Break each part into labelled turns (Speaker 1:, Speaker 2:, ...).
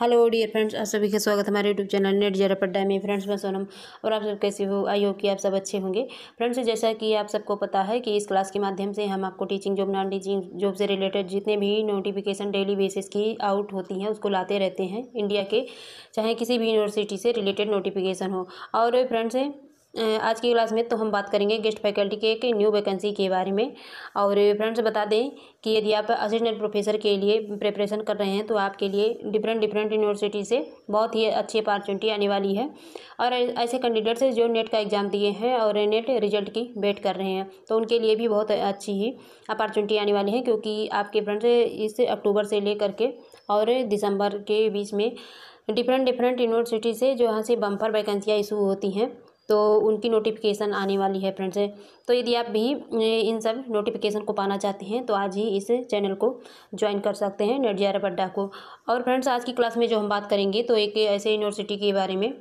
Speaker 1: hello dear friends आप सभी का स्वागत हमारे यूट्यूब चैनल नेट जरा पड्डा में फ्रेंड्स मैं सोनम और आप सब कैसे हो आई होप कि आप सब अच्छे होंगे फ्रेंड्स जैसा कि आप सबको पता है कि इस क्लास के माध्यम से हम आपको teaching job non teaching job से रिलेटेड जितने भी नोटिफिकेशन डेली बेसिस की आउट होती हैं उसको लाते रहते हैं इंडिया के चाहे किसी भी यूनिवर्सिटी से रिलेटेड नोटिफिकेशन हो और फ्रेंड्स आज की क्लास में तो हम बात करेंगे गेस्ट फैकल्टी के एक न्यू वैकेंसी के बारे में और फ्रेंड्स बता दें कि यदि आप असिस्टेंट प्रोफेसर के लिए प्रिपरेशन कर रहे हैं तो आपके लिए डिफरेंट डिफरेंट यूनिवर्सिटी से बहुत ही अच्छी अपॉर्चुनिटी आने वाली है और ऐसे कैंडिडेट्स जो नेट का एग्ज़ाम दिए हैं और नेट रिजल्ट की वेट कर रहे हैं तो उनके लिए भी बहुत अच्छी ही अपॉर्चुनिटी आने वाली है क्योंकि आपके फ्रेंड्स इस अक्टूबर से लेकर के और दिसंबर के बीच में डिफरेंट डिफरेंट यूनिवर्सिटी से जो यहाँ से बम्पर वैकेंसियाँ इशू होती हैं तो उनकी नोटिफिकेशन आने वाली है फ्रेंड्स तो यदि आप भी इन सब नोटिफिकेशन को पाना चाहते हैं तो आज ही इस चैनल को ज्वाइन कर सकते हैं नेट जी बड्डा को और फ्रेंड्स आज की क्लास में जो हम बात करेंगे तो एक ऐसे यूनिवर्सिटी के बारे में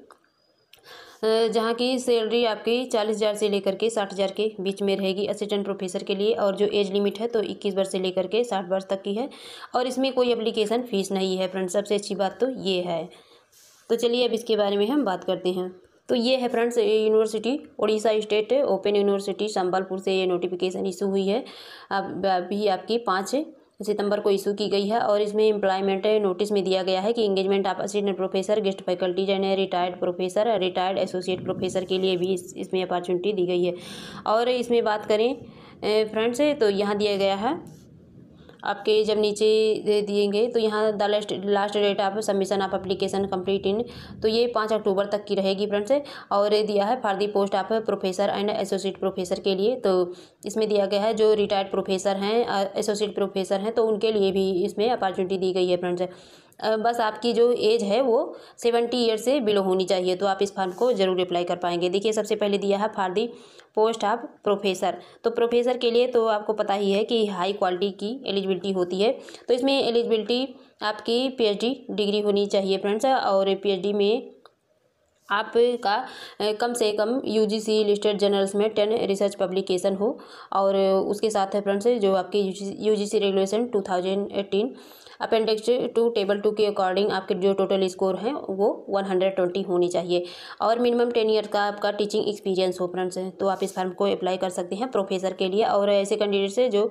Speaker 1: जहाँ की सैलरी आपकी चालीस हज़ार से लेकर के साठ हज़ार के बीच में रहेगी असिस्टेंट प्रोफेसर के लिए और जो एज लिमिट है तो इक्कीस वर्ष से लेकर के साठ वर्ष तक की है और इसमें कोई एप्लीकेशन फ़ीस नहीं है फ्रेंड्स सबसे अच्छी बात तो ये है तो चलिए अब इसके बारे में हम बात करते हैं तो ये है friends university Odisha state open university Sambalpur से ये नोटिफिकेशन इशू हुई है अब अभी आपकी पाँच सितंबर को इशू की गई है और इसमें एम्प्लॉयमेंट नोटिस में दिया गया है कि इंगेजमेंट आप असिस्टेंट प्रोफेसर गेस्ट फैकल्टी जैन retired professor retired associate professor के लिए भी इस, इसमें अपॉर्चुनिटी दी गई है और इसमें बात करें फ्रेंड्स तो यहाँ दिया गया है आपके जब नीचे दे दिएंगे तो यहाँ द लास्ट लास्ट डेट आप सबमिशन आप अप्लीकेशन कम्प्लीट इन तो ये पाँच अक्टूबर तक की रहेगी फ्रेंड्स और दिया है फॉर दी पोस्ट आप प्रोफेसर एंड एसोसिएट प्रोफेसर के लिए तो इसमें दिया गया है जो रिटायर्ड प्रोफेसर हैं एसोसिएट प्रोफेसर हैं तो उनके लिए भी इसमें अपॉर्चुनिटी दी गई है फ्रेंड्स बस आपकी जो एज है वो सेवेंटी ईयर से बिलो होनी चाहिए तो आप इस फॉर्म को ज़रूर अप्लाई कर पाएंगे देखिए सबसे पहले दिया है for the post of professor तो प्रोफेसर के लिए तो आपको पता ही है कि हाई क्वालिटी की एलिजिबिलिटी होती है तो इसमें एलिजिबिलिटी आपकी पीएचडी डिग्री होनी चाहिए फ्रेंड्स और पीएचडी में आपका कम से कम यूजीसी लिस्टेड जर्नल्स में टेन रिसर्च पब्लिकेशन हो और उसके साथ है फ्रेंड्स जो आपके UGC regulation 2018 appendix two table two के अकॉर्डिंग आपके जो टोटल स्कोर हैं वो वन हंड्रेड ट्वेंटी होनी चाहिए और मिनिमम टेन ईयर का आपका टीचिंग एक्सपीरियंस हो फ्रेंड्स तो आप इस फॉर्म को अप्लाई कर सकते हैं प्रोफेसर के लिए और ऐसे कैंडिडेट्स हैं जो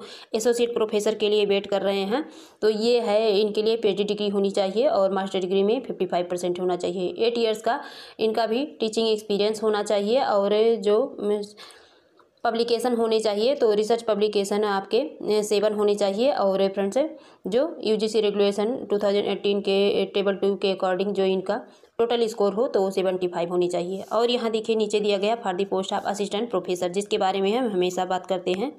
Speaker 1: एसोसिएट प्रोफेसर के लिए वेट कर रहे हैं तो ये है इनके लिए पी डिग्री होनी चाहिए और मास्टर डिग्री में फिफ्टी फाइव परसेंट होना चाहिए एट ईयर्स का इनका भी टीचिंग एक्सपीरियंस होना चाहिए और जो पब्लिकेशन होने चाहिए तो रिसर्च पब्लिकेशन आपके सेवन होने चाहिए और रेफरेंस जो यूजीसी रेगुलेशन 2018 के टेबल टू के अकॉर्डिंग जो इनका टोटल स्कोर हो तो वो सेवेंटी फाइव होनी चाहिए और यहाँ देखिए नीचे दिया गया for the post of assistant professor जिसके बारे में हम हमेशा बात करते हैं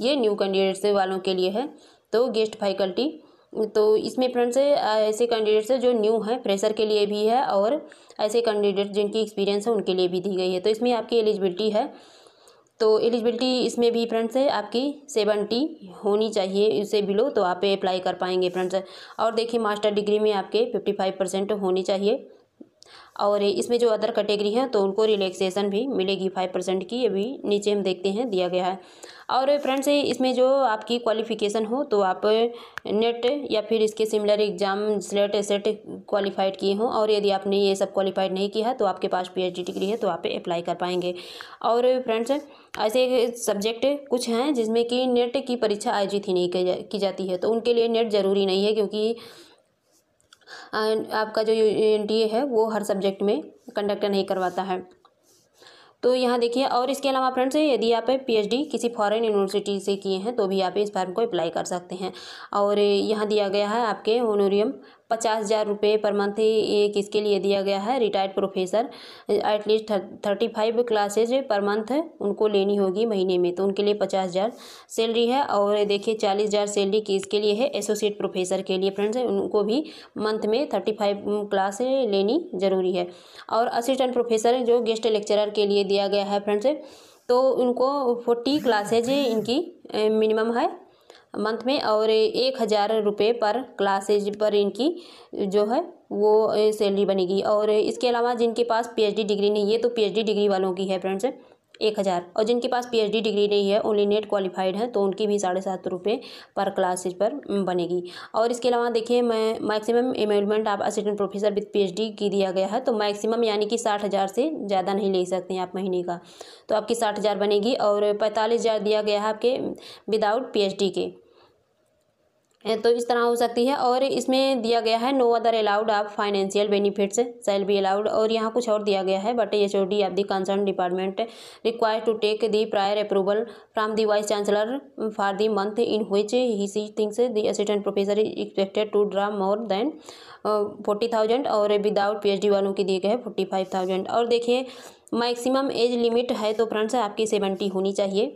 Speaker 1: ये न्यू कैंडिडेट्स वालों के लिए है तो गेस्ट फैकल्टी तो इसमें फ्रेंड्स ऐसे कैंडिडेट्स जो न्यू हैं फ्रेशर के लिए भी है और ऐसे कैंडिडेट जिनकी एक्सपीरियंस है उनके लिए भी दी गई है तो इसमें आपकी एलिजिबिलिटी है तो एलिजिबिलिटी इसमें भी फ्रेंड्स है आपकी सेवेंटी होनी चाहिए इससे बिलो तो आप अप्लाई कर पाएंगे फ्रेंड्स और देखिए मास्टर डिग्री में आपके फिफ्टी फाइव परसेंट होनी चाहिए और इसमें जो अदर कैटेगरी है तो उनको रिलैक्सेशन भी मिलेगी फाइव परसेंट की ये भी नीचे हम देखते हैं दिया गया है और फ्रेंड्स इसमें जो आपकी क्वालिफिकेशन हो तो आप नेट या फिर इसके similar exam SLET SET qualified किए हों और यदि आपने ये सब क्वालिफाइड नहीं किया है तो आपके पास पीएचडी डिग्री है तो आप अप्लाई कर पाएंगे और फ्रेंड्स ऐसे सब्जेक्ट कुछ हैं जिसमें कि नेट की परीक्षा आयोजित ही नहीं की जाती है तो उनके लिए नेट ज़रूरी नहीं है क्योंकि आपका जो डी है वो हर सब्जेक्ट में कंडक्ट नहीं करवाता है तो यहाँ देखिए और इसके अलावा फ्रेंड्स यदि आप पीएचडी किसी फॉरेन यूनिवर्सिटी से किए हैं तो भी आप इस फॉर्म को अप्लाई कर सकते हैं और यहाँ दिया गया है आपके होनोरियम पचास हज़ार रुपये पर मंथ ये किसके लिए दिया गया है retired professor at least thirty five classes per month उनको लेनी होगी महीने में तो उनके लिए पचास हज़ार सैलरी है और देखिए चालीस हज़ार सैलरी किसके लिए है एसोसिएट प्रोफेसर के लिए फ्रेंड्स उनको भी मंथ में थर्टी फाइव क्लास लेनी ज़रूरी है और असिस्टेंट प्रोफेसर जो गेस्ट लेक्चरर के लिए दिया गया है फ्रेंड्स तो उनको फोर्टी क्लासेज इनकी मिनिमम है मंथ में और एक हज़ार रुपये पर क्लासेज पर इनकी जो है वो सैलरी बनेगी और इसके अलावा जिनके पास पीएचडी डिग्री नहीं है तो पीएचडी डिग्री वालों की है फ्रेंड्स एक हज़ार और जिनके पास पीएचडी डिग्री नहीं है ओनली नेट क्वालिफाइड है तो उनकी भी साढ़े सात रुपये पर क्लासेज पर बनेगी और इसके अलावा देखिए मैं मैक्सिमम एमेलमेंट आप असिस्टेंट प्रोफेसर विद पीएचडी की दिया गया है तो मैक्सिमम यानी कि साठ हज़ार से ज़्यादा नहीं ले सकते हैं आप महीने का तो आपकी साठ हज़ार बनेगी और पैंतालीस हज़ार दिया गया है आपके विदाउट पी के तो इस तरह हो सकती है और इसमें दिया गया है नो अदर अलाउड आप financial benefits shall be allowed और यहाँ कुछ और दिया गया है but H O D of the concern department require to take the prior approval from the vice chancellor for the month in which he she thinks the assistant professor is expected to draw more than forty thousand और without P H D वालों के दिए गए हैं forty five thousand और देखिए maximum age limit है तो फ्रेंड्स आपकी सेवेंटी होनी चाहिए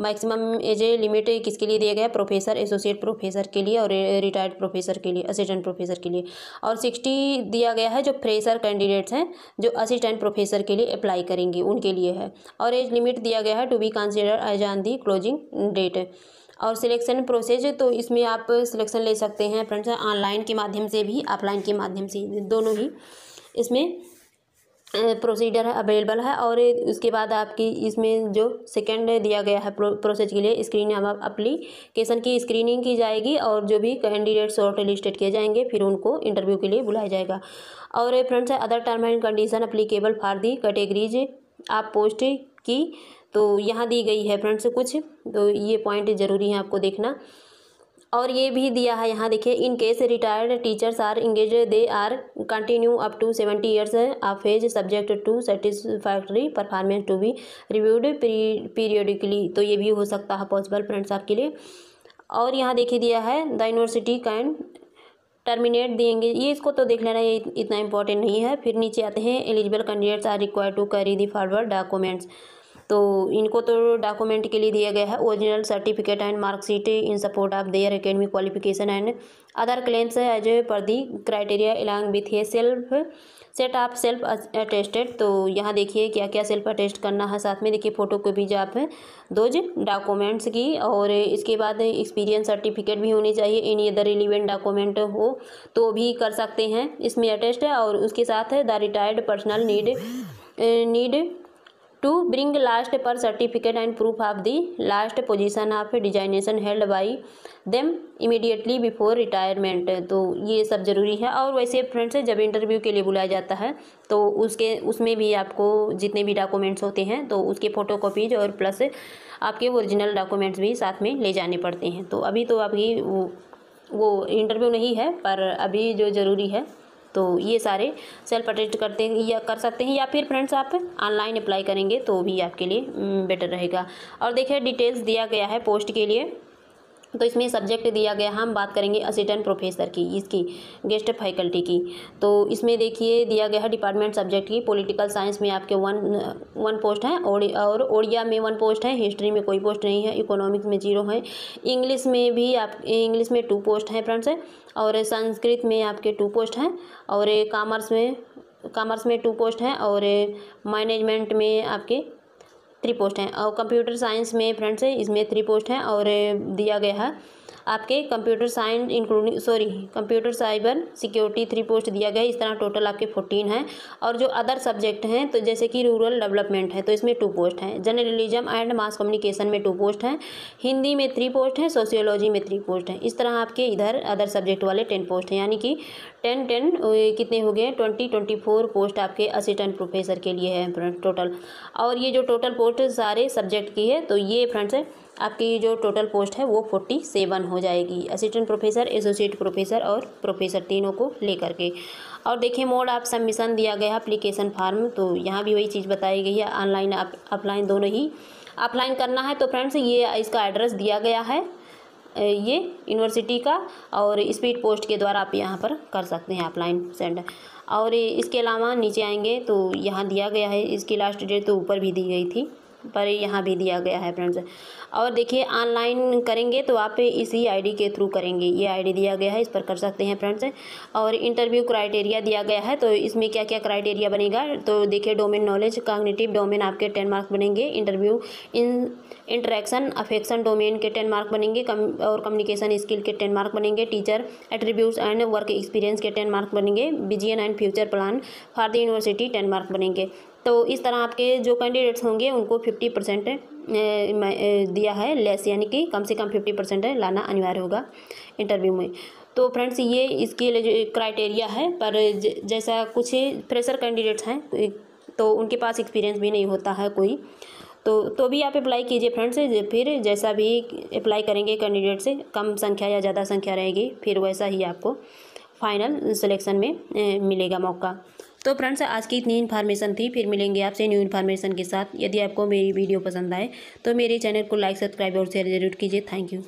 Speaker 1: मैक्सिमम एज ए लिमिट किसके लिए दिया गया प्रोफेसर एसोसिएट प्रोफेसर के लिए और रिटायर्ड प्रोफेसर के लिए असिस्टेंट प्रोफेसर के लिए और सिक्सटी दिया गया है जो फ्रेशर कैंडिडेट्स हैं जो असिस्टेंट प्रोफेसर के लिए अप्लाई करेंगे उनके लिए है और एज लिमिट दिया गया है to be consider as on the closing date और सिलेक्शन प्रोसेस तो इसमें आप सिलेक्शन ले सकते हैं फ्रेंड्स ऑनलाइन के माध्यम से भी ऑफलाइन के माध्यम से दोनों ही इसमें प्रोसीडर अवेलेबल है और उसके बाद आपकी इसमें जो सेकेंड दिया गया है प्रो, प्रोसेस के लिए स्क्रीन अप्लीकेशन की स्क्रीनिंग की जाएगी और जो भी कैंडिडेट शॉर्ट लिस्टेड किए जाएंगे फिर उनको इंटरव्यू के लिए बुलाया जाएगा और friends other term and condition applicable for the categories आप पोस्ट की तो यहाँ दी गई है फ्रेंड्स कुछ तो ये पॉइंट ज़रूरी है आपको देखना और ये भी दिया है यहाँ देखिए in case retired teachers are engage they are continue up to seventy years of age subject to satisfactory performance to be reviewed periodically तो ये भी हो सकता है पॉसिबल फ्रेंड्स आपके लिए और यहाँ देखिए दिया है द यूनिवर्सिटी कैन टर्मिनेट देंगे ये इसको तो देख लेना ये इतना इंपॉर्टेंट नहीं है फिर नीचे आते हैं eligible candidates are require to carry the forward documents तो इनको तो डॉक्यूमेंट के लिए दिया गया है original certificate and marksheet in support of their academic qualification and other claims as per the criteria along with है सेल्फ सेट आप सेल्फ अटेस्टेड तो यहाँ देखिए क्या क्या सेल्फ अटेस्ट करना है साथ में देखिए फ़ोटो को भी आप दोज डॉक्यूमेंट्स की और इसके बाद एक्सपीरियंस सर्टिफिकेट भी होनी चाहिए एनी अदर रिलीवेंट डॉक्यूमेंट हो तो भी कर सकते हैं इसमें अटेस्ट है और उसके साथ the retired personnel need need to bring last pay certificate and proof of the last position of designation held by them immediately before retirement तो ये सब ज़रूरी है और वैसे फ्रेंड्स जब इंटरव्यू के लिए बुलाया जाता है तो उसके उसमें भी आपको जितने भी डॉक्यूमेंट्स होते हैं तो उसके फ़ोटो कॉपीज और प्लस आपके ओरिजिनल डॉक्यूमेंट्स भी साथ में ले जाने पड़ते हैं तो अभी तो आपकी वो, वो इंटरव्यू नहीं है पर अभी जो ज़रूरी है तो ये सारे सेल्फ अटेस्ट करते या कर सकते हैं या फिर फ्रेंड्स आप ऑनलाइन अप्लाई करेंगे तो भी आपके लिए बेटर हम्म, रहेगा और देखिए डिटेल्स दिया गया है पोस्ट के लिए तो इसमें सब्जेक्ट दिया गया हम बात करेंगे असिस्टेंट प्रोफेसर की इसकी गेस्ट फैकल्टी की तो इसमें देखिए दिया गया है डिपार्टमेंट सब्जेक्ट की पॉलिटिकल साइंस में आपके वन वन पोस्ट है और ओडिया में वन पोस्ट है हिस्ट्री में कोई पोस्ट नहीं है इकोनॉमिक्स में जीरो है इंग्लिश में भी आप इंग्लिश में टू पोस्ट हैं फ्रेंड्स और संस्कृत में आपके टू पोस्ट हैं और कामर्स में कॉमर्स में टू पोस्ट हैं और मैनेजमेंट में आपके थ्री पोस्ट हैं और कंप्यूटर साइंस में फ्रेंड्स इसमें थ्री पोस्ट हैं और दिया गया है आपके computer science including sorry computer cyber security three post दिया गया है इस तरह टोटल आपके फोर्टीन है और जो अदर सब्जेक्ट हैं तो जैसे कि रूरल डेवलपमेंट है तो इसमें टू पोस्ट हैं जर्नलिज्म एंड मास कम्युनिकेशन में टू पोस्ट हैं हिंदी में थ्री पोस्ट हैं सोशियोलॉजी में थ्री पोस्ट हैं इस तरह आपके इधर अदर सब्जेक्ट वाले टेन पोस्ट हैं यानी कि टेन टेन कितने हो गए ट्वेंटी ट्वेंटी फोर पोस्ट आपके असिस्टेंट प्रोफेसर के लिए है टोटल और ये जो टोटल पोस्ट सारे सब्जेक्ट की है तो ये फ्रेंड्स है आपकी जो टोटल पोस्ट है वो फोर्टी सेवन हो जाएगी असिस्टेंट प्रोफेसर एसोसिएट प्रोफेसर और प्रोफेसर तीनों को लेकर के और देखिए मोड आप सबमिशन दिया गया है अप्लीकेशन फार्म तो यहाँ भी वही चीज़ बताई गई है ऑनलाइन ऑफलाइन दोनों ही ऑफलाइन करना है तो फ्रेंड्स ये इसका एड्रेस दिया गया है ये यूनिवर्सिटी का और स्पीड पोस्ट के द्वारा आप यहाँ पर कर सकते हैं ऑफलाइन सेंड और इसके अलावा नीचे आएंगे तो यहाँ दिया गया है इसकी लास्ट डेट तो ऊपर भी दी गई थी पर यहाँ भी दिया गया है फ्रेंड्स और देखिए ऑनलाइन करेंगे तो आप इसी आईडी के थ्रू करेंगे ये आईडी दिया गया है इस पर कर सकते हैं फ्रेंड्स और इंटरव्यू क्राइटेरिया दिया गया है तो इसमें क्या क्या क्राइटेरिया बनेगा तो देखिए डोमेन नॉलेज कॉग्निटिव डोमेन आपके टेन मार्क्स बनेंगे interview in interaction affection domain के टेन मार्क बनेंगे कम और कम्युनिकेशन स्किल के टेन मार्क बनेंगे teacher attributes and work experience के टेन मार्क बनेंगे vision and future plan for the university ten mark बनेंगे तो इस तरह आपके जो कैंडिडेट्स होंगे उनको फिफ्टी परसेंट दिया है लेस यानी कि कम से कम फिफ्टी परसेंट लाना अनिवार्य होगा इंटरव्यू में तो फ्रेंड्स ये इसके लिए जो क्राइटेरिया है पर जैसा कुछ फ्रेशर कैंडिडेट्स हैं तो उनके पास एक्सपीरियंस भी नहीं होता है कोई तो तो भी आप अप्लाई कीजिए फ्रेंड्स फिर जैसा भी अप्लाई करेंगे कैंडिडेट से कम संख्या या ज़्यादा संख्या रहेगी फिर वैसा ही आपको फाइनल सिलेक्शन में मिलेगा मौका तो फ्रेंड्स आज की इतनी इन्फॉर्मेशन थी फिर मिलेंगे आपसे न्यू इन्फॉर्मेशन के साथ यदि आपको मेरी वीडियो पसंद आए तो मेरे चैनल को लाइक सब्सक्राइब और शेयर जरूर कीजिए थैंक यू